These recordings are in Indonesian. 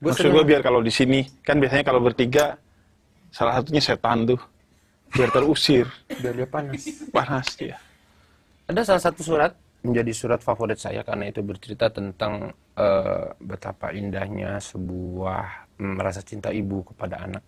Maksud gue biar kalau di sini kan biasanya kalau bertiga salah satunya setan tuh biar terusir. biar dia panas. Panas ya. Ada salah satu surat menjadi surat favorit saya karena itu bercerita tentang uh, betapa indahnya sebuah merasa cinta ibu kepada anak.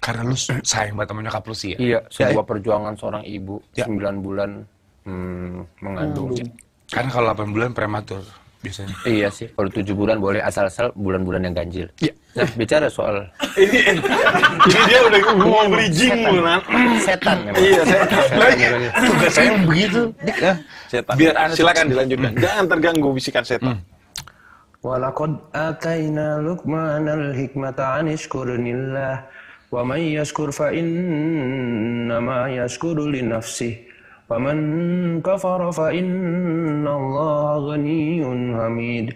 Karena lu sayang banget sama nyokap lu sih ya? Iya, ya, sebuah ya. perjuangan seorang ibu ya. 9 bulan hmm, mengandung. Hmm. Karena kalau 8 bulan prematur biasanya. Iya sih, kalau tujuh bulan boleh asal-asal bulan-bulan yang ganjil. Iya. Nah, bicara soal ini, ini dia udah mau bridging setan. setan memang. Iya, setan. Tugas iya, saya begitu. Ya. Setan. Biar silakan dilanjutkan. Hmm. Jangan terganggu bisikan setan. Hmm. Walakad ataina lukman al-hikmata an wa may yashkur fa innama yashkuru li فمن كفر فإن الله غني حميد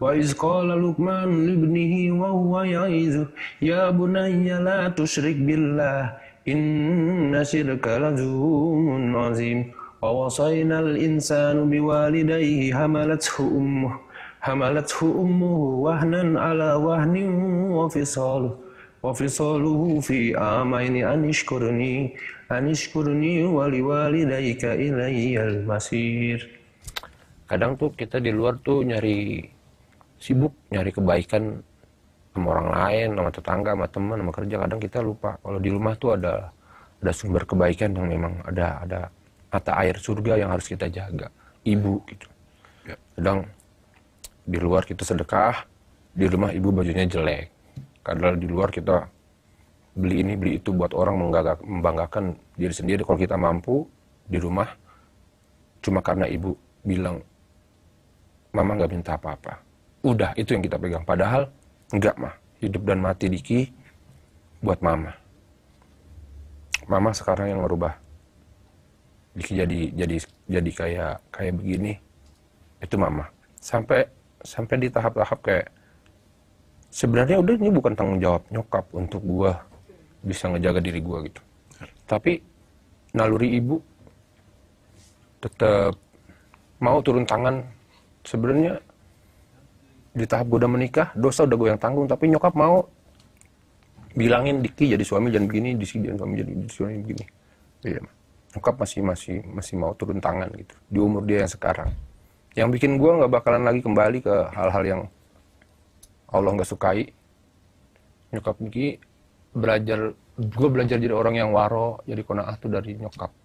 وإذ قال لقمان لابنه وهو يعيذ يا بني لا تشرك بالله إن الشرك لظلم عظيم ووصينا الإنسان بوالديه حملته أمه حملته أمه وهنا على وهن وفصاله وفصاله في عامين أن اشكرني أن اشkurni waliwalidaika ilayyal masir. Kadang tuh kita di luar tuh nyari sibuk, nyari kebaikan sama orang lain, sama tetangga, sama teman, sama kerja. Kadang kita lupa kalau di rumah tuh ada ada sumber kebaikan yang memang ada ada mata air surga yang harus kita jaga, ibu gitu. Ya. Kadang di luar kita sedekah, di rumah ibu bajunya jelek Kadang di luar kita beli ini beli itu buat orang membanggakan diri sendiri kalau kita mampu di rumah cuma karena ibu bilang mama nggak minta apa-apa udah itu yang kita pegang padahal nggak mah hidup dan mati Diki buat mama mama sekarang yang merubah Diki jadi jadi jadi kayak kayak begini itu mama sampai sampai di tahap-tahap kayak sebenarnya udah ini bukan tanggung jawab nyokap untuk gue bisa ngejaga diri gue gitu tapi naluri ibu tetap mau turun tangan sebenarnya di tahap gue udah menikah dosa udah gue yang tanggung tapi nyokap mau bilangin Diki jadi suami jangan begini Diki jangan suami jadi suami begini iya nyokap masih masih masih mau turun tangan gitu di umur dia yang sekarang yang bikin gue nggak bakalan lagi kembali ke hal-hal yang Allah nggak sukai nyokap gue belajar gue belajar jadi orang yang waro jadi konaah tuh dari nyokap